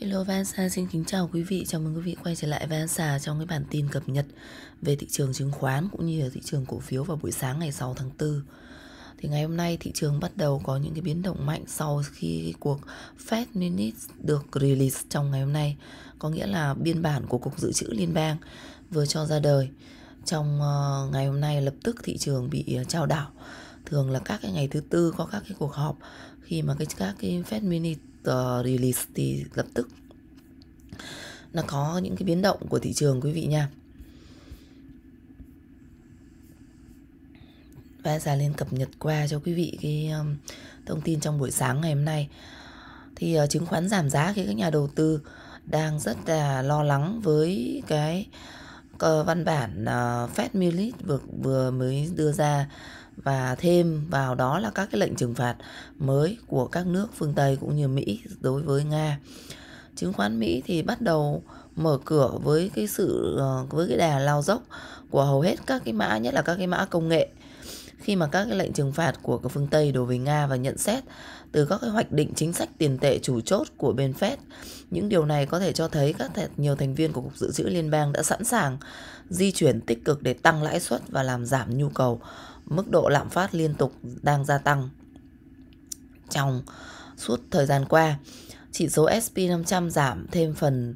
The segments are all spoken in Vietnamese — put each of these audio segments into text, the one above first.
Hello Vansa xin kính chào quý vị, chào mừng quý vị quay trở lại Vansa trong cái bản tin cập nhật về thị trường chứng khoán cũng như là thị trường cổ phiếu vào buổi sáng ngày 6 tháng 4. Thì ngày hôm nay thị trường bắt đầu có những cái biến động mạnh sau khi cuộc Fed Minutes được release trong ngày hôm nay, có nghĩa là biên bản của Cục Dự trữ Liên bang vừa cho ra đời. Trong ờ, ngày hôm nay lập tức thị trường bị ờ, trao đảo thường là các cái ngày thứ tư có các cái cuộc họp khi mà cái các cái Fed Minutes uh, release thì lập tức nó có những cái biến động của thị trường quý vị nha và Già lên cập nhật qua cho quý vị cái um, thông tin trong buổi sáng ngày hôm nay thì uh, chứng khoán giảm giá khi các nhà đầu tư đang rất là lo lắng với cái uh, văn bản uh, Fed Millit vừa, vừa mới đưa ra và thêm vào đó là các cái lệnh trừng phạt mới của các nước phương Tây cũng như Mỹ đối với Nga. Chứng khoán Mỹ thì bắt đầu mở cửa với cái sự ờ, với cái đà lao dốc của hầu hết các cái mã nhất là các cái mã công nghệ khi mà các cái lệnh trừng phạt của các phương Tây đối với Nga và nhận xét từ các cái hoạch định chính sách tiền tệ chủ chốt của bên Fed. Những điều này có thể cho thấy các th- nhiều thành viên của Cục Dự trữ Liên bang đã sẵn sàng di chuyển tích cực để tăng lãi suất và làm giảm nhu cầu mức độ lạm phát liên tục đang gia tăng trong suốt thời gian qua. Chỉ số SP500 giảm thêm phần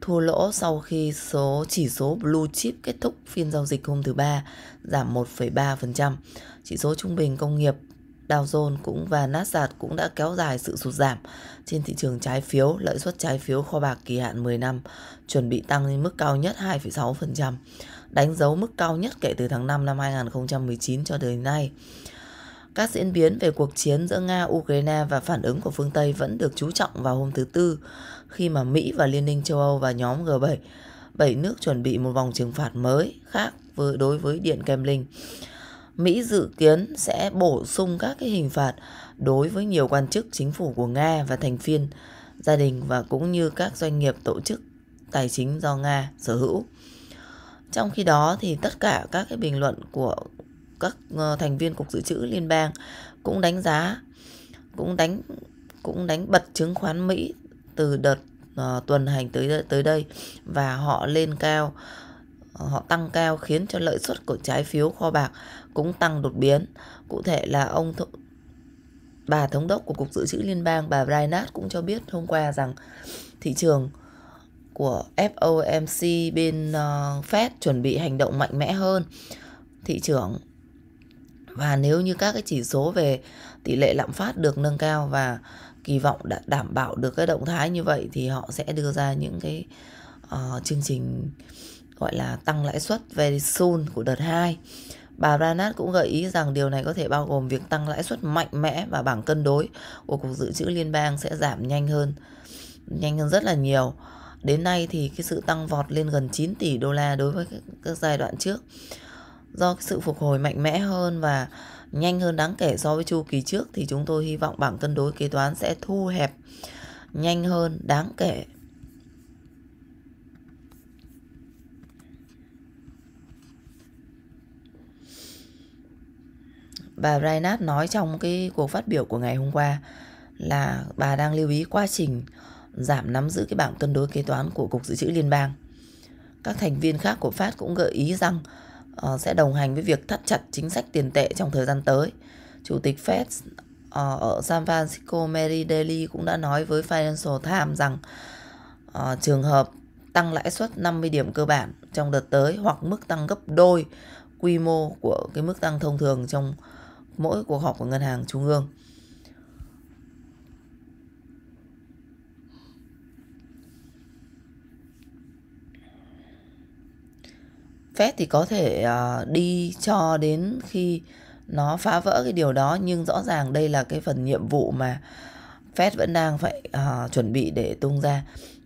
thua lỗ sau khi số chỉ số Blue Chip kết thúc phiên giao dịch hôm thứ Ba giảm 1,3%. Chỉ số trung bình công nghiệp Dow Jones cũng và Nasdaq cũng đã kéo dài sự sụt giảm trên thị trường trái phiếu, lợi suất trái phiếu kho bạc kỳ hạn 10 năm chuẩn bị tăng lên mức cao nhất 2,6%, đánh dấu mức cao nhất kể từ tháng 5 năm 2019 cho đến nay. Các diễn biến về cuộc chiến giữa Nga, Ukraine và phản ứng của phương Tây vẫn được chú trọng vào hôm thứ Tư, khi mà Mỹ và Liên minh châu Âu và nhóm G7, bảy nước chuẩn bị một vòng trừng phạt mới khác với đối với Điện Kremlin. Mỹ dự kiến sẽ bổ sung các cái hình phạt đối với nhiều quan chức chính phủ của Nga và thành viên gia đình và cũng như các doanh nghiệp tổ chức tài chính do Nga sở hữu. Trong khi đó thì tất cả các cái bình luận của các ờ, thành viên cục dự trữ liên bang cũng đánh giá cũng đánh cũng đánh bật chứng khoán Mỹ từ đợt uh, tuần hành tới tới đây và họ lên cao Ờ, họ tăng cao khiến cho lợi suất của trái phiếu kho bạc cũng tăng đột biến. Cụ thể là ông th... bà thống đốc của Cục Dự trữ Liên bang bà Brainard cũng cho biết hôm qua rằng thị trường của FOMC bên uh, Fed chuẩn bị hành động mạnh mẽ hơn thị trường và nếu như các cái chỉ số về tỷ lệ lạm phát được nâng cao và kỳ vọng đã đảm bảo được cái động thái như vậy thì họ sẽ đưa ra những cái uh, chương trình gọi là tăng lãi suất về soon của đợt 2. Bà Branat cũng gợi ý rằng điều này có thể bao gồm việc tăng lãi suất mạnh mẽ và bảng cân đối của Cục Dự trữ Liên bang sẽ giảm nhanh hơn, nhanh hơn rất là nhiều. Đến nay thì cái sự tăng vọt lên gần 9 tỷ đô la đối với các, các giai đoạn trước do cái sự phục hồi mạnh mẽ hơn và nhanh hơn đáng kể so với chu kỳ trước thì chúng tôi hy vọng bảng cân đối kế toán sẽ thu hẹp nhanh hơn đáng kể Bà Reinhardt nói trong cái cuộc phát biểu của ngày hôm qua là bà đang lưu ý quá trình giảm nắm giữ cái bảng cân đối kế toán của Cục Dự trữ Liên bang. Các thành viên khác của Fed cũng gợi ý rằng uh, sẽ đồng hành với việc thắt chặt chính sách tiền tệ trong thời gian tới. Chủ tịch Fed uh, ở San Francisco Mary Daly cũng đã nói với Financial Times rằng uh, trường hợp tăng lãi suất 50 điểm cơ bản trong đợt tới hoặc mức tăng gấp đôi quy mô của cái mức tăng thông thường trong mỗi cuộc họp của ngân hàng trung ương. Fed thì có thể à, đi cho đến khi nó phá vỡ cái điều đó nhưng rõ ràng đây là cái phần nhiệm vụ mà Fed vẫn đang phải uh, chuẩn bị để tung ra.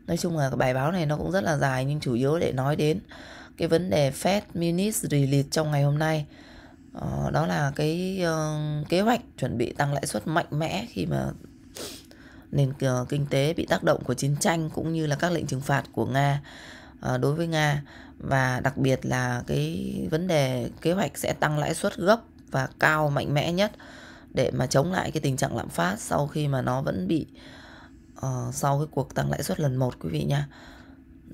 Nói chung là cái bài báo này nó cũng rất là dài nhưng chủ yếu để nói đến cái vấn đề Fed Minutes Release trong ngày hôm nay. Ờ, đó là cái uh, kế hoạch chuẩn bị tăng lãi suất mạnh mẽ khi mà nền uh, kinh tế bị tác động của chiến tranh cũng như là các lệnh trừng phạt của Nga uh, đối với Nga và đặc biệt là cái vấn đề kế hoạch sẽ tăng lãi suất gấp và cao mạnh mẽ nhất để mà chống lại cái tình trạng lạm phát sau khi mà nó vẫn bị uh, sau cái cuộc tăng lãi suất lần một quý vị nha.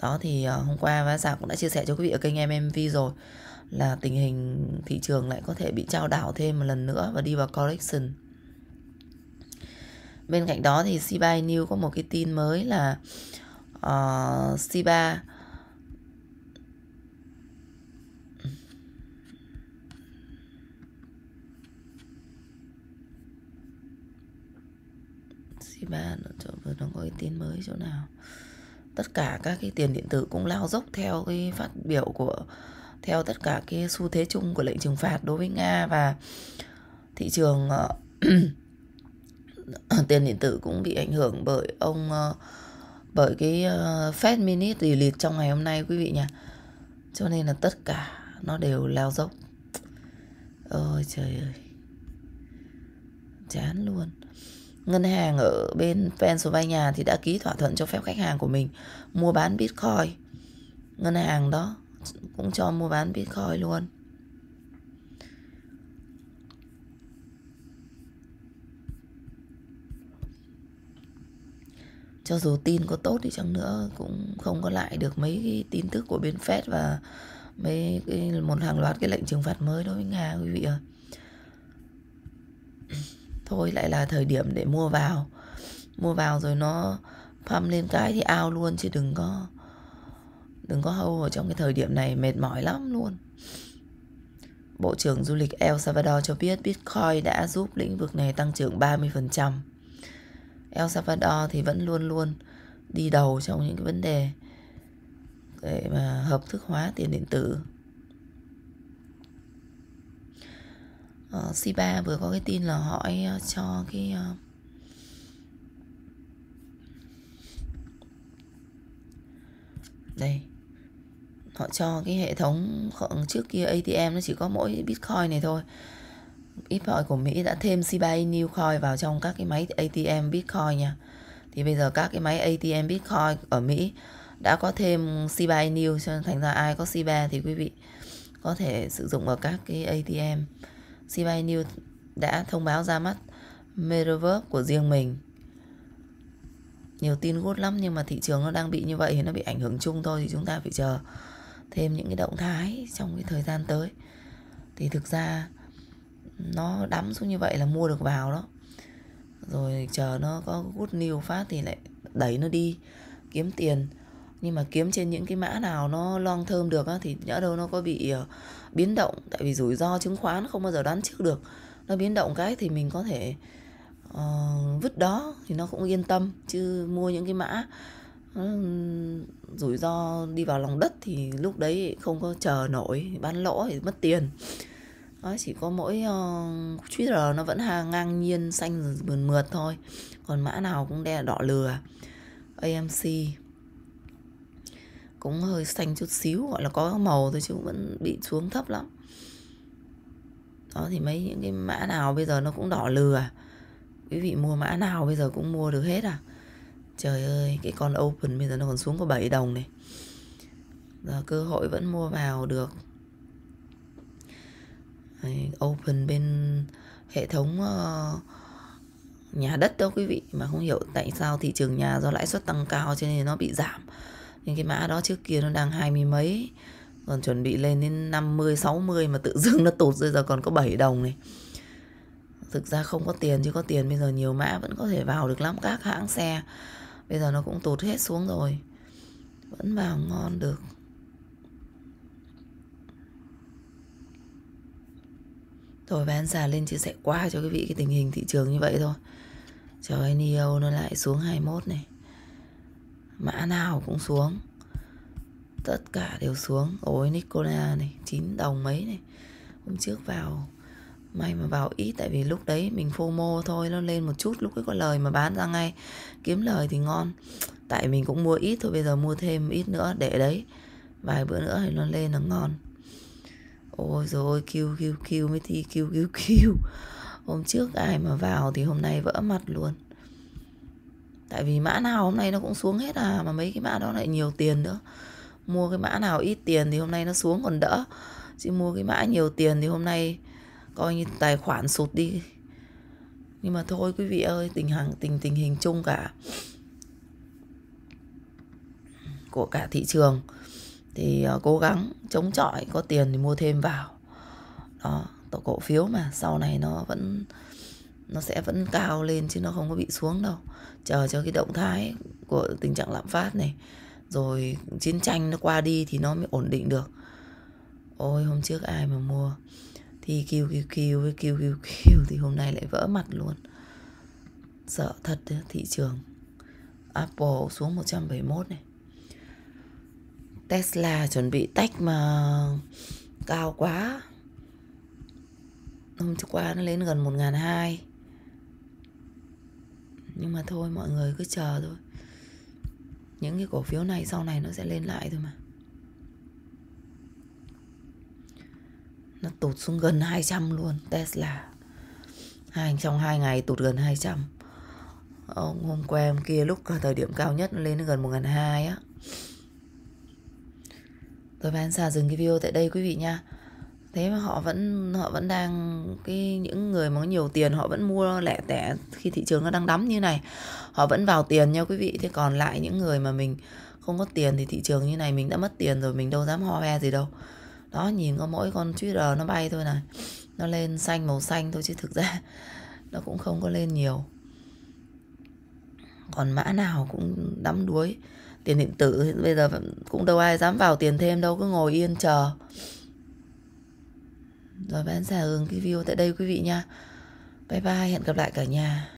Đó thì uh, hôm qua Vá Giả cũng đã chia sẻ cho quý vị ở kênh em MV rồi là tình hình thị trường lại có thể bị trao đảo thêm một lần nữa và đi vào correction. Bên cạnh đó thì CBI News có một cái tin mới là uh, ờ, CBA CBA chỗ vừa nó có cái tin mới chỗ nào tất cả các cái tiền điện tử cũng lao dốc theo cái phát biểu của theo tất cả cái xu thế chung của lệnh trừng phạt đối với Nga và thị trường ờ, tiền điện tử cũng bị ảnh hưởng bởi ông ờ, bởi cái ờ, Fed Minute lì liệt trong ngày hôm nay quý vị nhỉ. Cho nên là tất cả nó đều lao dốc. Ôi trời ơi. Chán luôn. Ngân hàng ở bên Pennsylvania thì đã ký thỏa thuận cho phép khách hàng của mình mua bán Bitcoin. Ngân hàng đó cũng cho mua bán Bitcoin luôn cho dù tin có tốt đi chăng nữa cũng không có lại được mấy cái tin tức của bên Fed và mấy cái một hàng loạt cái lệnh trừng phạt mới đối với Nga quý vị ơi. Thôi lại là thời điểm để mua vào. Mua vào rồi nó pump lên cái thì ao luôn chứ đừng có Đừng có hâu ở trong cái thời điểm này mệt mỏi lắm luôn Bộ trưởng du lịch El Salvador cho biết Bitcoin đã giúp lĩnh vực này tăng trưởng 30%. El Salvador thì vẫn luôn luôn đi đầu trong những cái vấn đề để mà hợp thức hóa tiền điện tử. Ờ, Siba vừa có cái tin là họ ờ, cho cái ờ, đây họ cho cái hệ thống trước kia ATM nó chỉ có mỗi Bitcoin này thôi ít Bitcoin của Mỹ đã thêm Shiba Inu coin vào trong các cái máy ATM Bitcoin nha thì bây giờ các cái máy ATM Bitcoin ở Mỹ đã có thêm Shiba Inu cho nên thành ra ai có Shiba thì quý vị có thể sử dụng ở các cái ATM Shiba Inu đã thông báo ra mắt Metaverse của riêng mình nhiều tin gút lắm nhưng mà thị trường nó đang bị như vậy thì nó bị ảnh hưởng chung thôi thì chúng ta phải chờ thêm những cái động thái trong cái thời gian tới thì thực ra nó đắm xuống như vậy là mua được vào đó rồi chờ nó có good news phát thì lại đẩy nó đi kiếm tiền nhưng mà kiếm trên những cái mã nào nó long thơm được á, thì nhỡ đâu nó có bị ờ, biến động tại vì rủi ro chứng khoán không bao giờ đoán trước được nó biến động cái thì mình có thể uh, vứt đó thì nó cũng yên tâm chứ mua những cái mã Ờ, rủi ro đi vào lòng đất thì lúc đấy không có chờ nổi bán lỗ thì mất tiền đó, chỉ có mỗi uh, Twitter nó vẫn ngang nhiên xanh mượt mượt thôi còn mã nào cũng đe đỏ lừa AMC cũng hơi xanh chút xíu gọi là có màu thôi chứ vẫn bị xuống thấp lắm đó thì mấy những cái mã nào bây giờ nó cũng đỏ lừa quý vị mua mã nào bây giờ cũng mua được hết à Trời ơi, cái con Open bây giờ nó còn xuống có 7 đồng này Giờ cơ hội vẫn mua vào được Đấy, Open bên hệ thống uh, nhà đất đâu quý vị Mà không hiểu tại sao thị trường nhà do lãi suất tăng cao cho nên nó bị giảm Nhưng cái mã đó trước kia nó đang hai mươi mấy Còn chuẩn bị lên đến 50, 60 mà tự dưng nó tụt rồi giờ còn có 7 đồng này Thực ra không có tiền chứ có tiền bây giờ nhiều mã vẫn có thể vào được lắm các hãng xe Bây giờ nó cũng tụt hết xuống rồi Vẫn vào ngon được Thôi bán xà lên chia sẻ qua cho quý vị cái tình hình thị trường như vậy thôi Trời ơi, Neo nó lại xuống 21 này Mã nào cũng xuống Tất cả đều xuống Ôi nikola này 9 đồng mấy này Hôm trước vào may mà vào ít tại vì lúc đấy mình phô mô thôi nó lên một chút lúc ấy có lời mà bán ra ngay kiếm lời thì ngon tại mình cũng mua ít thôi bây giờ mua thêm ít nữa để đấy vài bữa nữa thì nó lên nó ngon ôi rồi kêu kêu kêu mới thi kêu kêu kêu hôm trước ai mà vào thì hôm nay vỡ mặt luôn tại vì mã nào hôm nay nó cũng xuống hết à mà mấy cái mã đó lại nhiều tiền nữa mua cái mã nào ít tiền thì hôm nay nó xuống còn đỡ chứ mua cái mã nhiều tiền thì hôm nay coi như tài khoản sụt đi nhưng mà thôi quý vị ơi tình hằng tình tình hình chung cả của cả thị trường thì uh, cố gắng chống chọi có tiền thì mua thêm vào đó tổ cổ phiếu mà sau này nó vẫn nó sẽ vẫn cao lên chứ nó không có bị xuống đâu chờ cho cái động thái của tình trạng lạm phát này rồi chiến tranh nó qua đi thì nó mới ổn định được ôi hôm trước ai mà mua thì kêu kêu kêu với kêu kêu kiều thì hôm nay lại vỡ mặt luôn sợ thật đấy, thị trường Apple xuống 171 này Tesla chuẩn bị tách mà cao quá hôm qua nó lên gần 1.200 nhưng mà thôi mọi người cứ chờ thôi những cái cổ phiếu này sau này nó sẽ lên lại thôi mà nó tụt xuống gần 200 luôn Tesla hai trong hai ngày tụt gần 200 ông hôm qua hôm kia lúc thời điểm cao nhất lên đến gần 1.200 á tôi bán xà dừng cái video tại đây quý vị nha thế mà họ vẫn họ vẫn đang cái những người mà có nhiều tiền họ vẫn mua lẻ tẻ khi thị trường nó đang đắm như này họ vẫn vào tiền nha quý vị thế còn lại những người mà mình không có tiền thì thị trường như này mình đã mất tiền rồi mình đâu dám ho he gì đâu đó nhìn có mỗi con Twitter nó bay thôi này nó lên xanh màu xanh thôi chứ thực ra nó cũng không có lên nhiều còn mã nào cũng đắm đuối tiền điện tử bây giờ cũng đâu ai dám vào tiền thêm đâu cứ ngồi yên chờ rồi bán xà hướng cái view tại đây quý vị nha bye bye hẹn gặp lại cả nhà